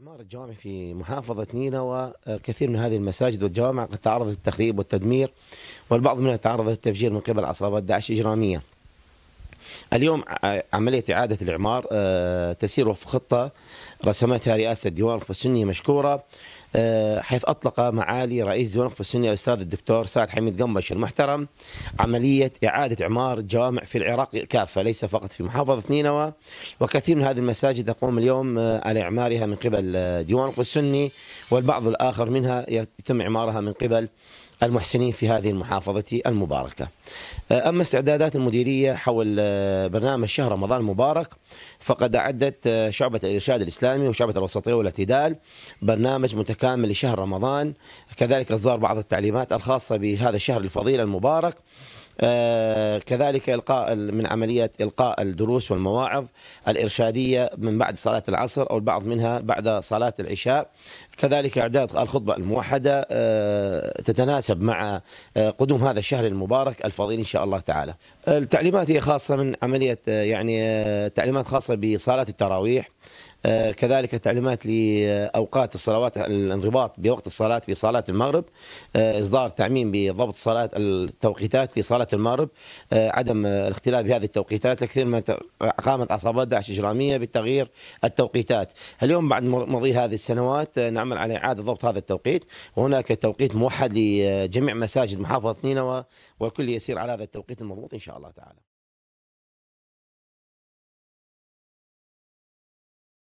اعمار الجوامع في محافظه نينوى كثير من هذه المساجد والجوامع قد تعرضت للتخريب والتدمير والبعض منها تعرض للتفجير من قبل عصابات داعش اجراميه. اليوم عمليه اعاده الاعمار آه، تسير وفق خطه رسمتها رئاسه الديوان السني مشكوره آه، حيث أطلق معالي رئيس ديوان وقف السني الأستاذ الدكتور سعد حميد قنبش المحترم عملية إعادة إعمار الجوامع في العراق كافة ليس فقط في محافظة نينوى وكثير من هذه المساجد تقوم اليوم آه، على إعمارها من قبل آه، ديوان وقف السني والبعض الآخر منها يتم إعمارها من قبل المحسنين في هذه المحافظة المباركة أما استعدادات المديرية حول برنامج شهر رمضان المبارك فقد أعدت شعبة الإرشاد الإسلامي وشعبة الوسطية والاعتدال برنامج متكامل كامل لشهر رمضان كذلك إصدار بعض التعليمات الخاصة بهذا الشهر الفضيل المبارك آه، كذلك القاء من عمليه القاء الدروس والمواعظ الارشاديه من بعد صلاه العصر او البعض منها بعد صلاه العشاء كذلك اعداد الخطبه الموحده آه، تتناسب مع آه، قدوم هذا الشهر المبارك الفضيل ان شاء الله تعالى. التعليمات هي خاصه من عمليه يعني تعليمات خاصه بصلاه التراويح آه، كذلك تعليمات لأوقات الصلوات الانضباط بوقت الصلاة في صلاة المغرب آه، إصدار تعميم بضبط صلاة التوقيتات في صلاة المغرب آه، عدم الاختلاف بهذه التوقيتات الكثير من قامت عصابات داعش اجراميه بتغيير التوقيتات اليوم بعد مضي هذه السنوات نعمل على إعادة ضبط هذا التوقيت وهناك توقيت موحد لجميع مساجد محافظة نينوى والكل يسير على هذا التوقيت المضبوط إن شاء الله تعالى